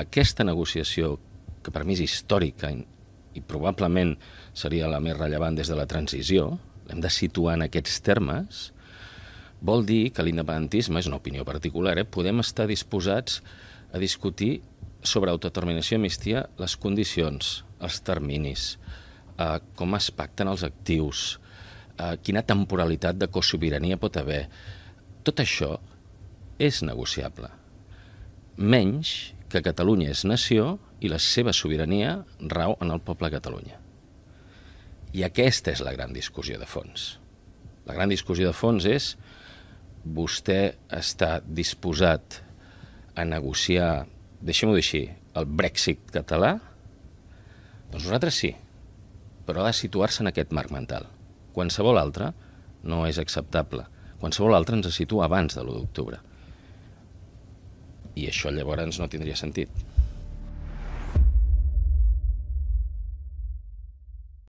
aquesta negociació, que per mi és històrica i, i probablement seria la més rellevant des de la transició, l'hem de situar en aquests termes, vol dir que l'independentisme, és una opinió particular, eh, podem estar disposats a discutir sobre autodeterminació i amnistia les condicions, els terminis, eh, com es pacten els actius, eh, quina temporalitat de cosobirania pot haver. Tot això és negociable. Menys que Catalunya és nació i la seva sobirania rau en el poble de Catalunya. I aquesta és la gran discussió de fons. La gran discussió de fons és vostè està disposat a negociar, deixem-ho dir així, el Brexit català? Doncs nosaltres sí, però ha de situar-se en aquest marc mental. Qualsevol altre no és acceptable. Qualsevol altre ens situa abans de l'1 d'octubre i això llavors no tindria sentit.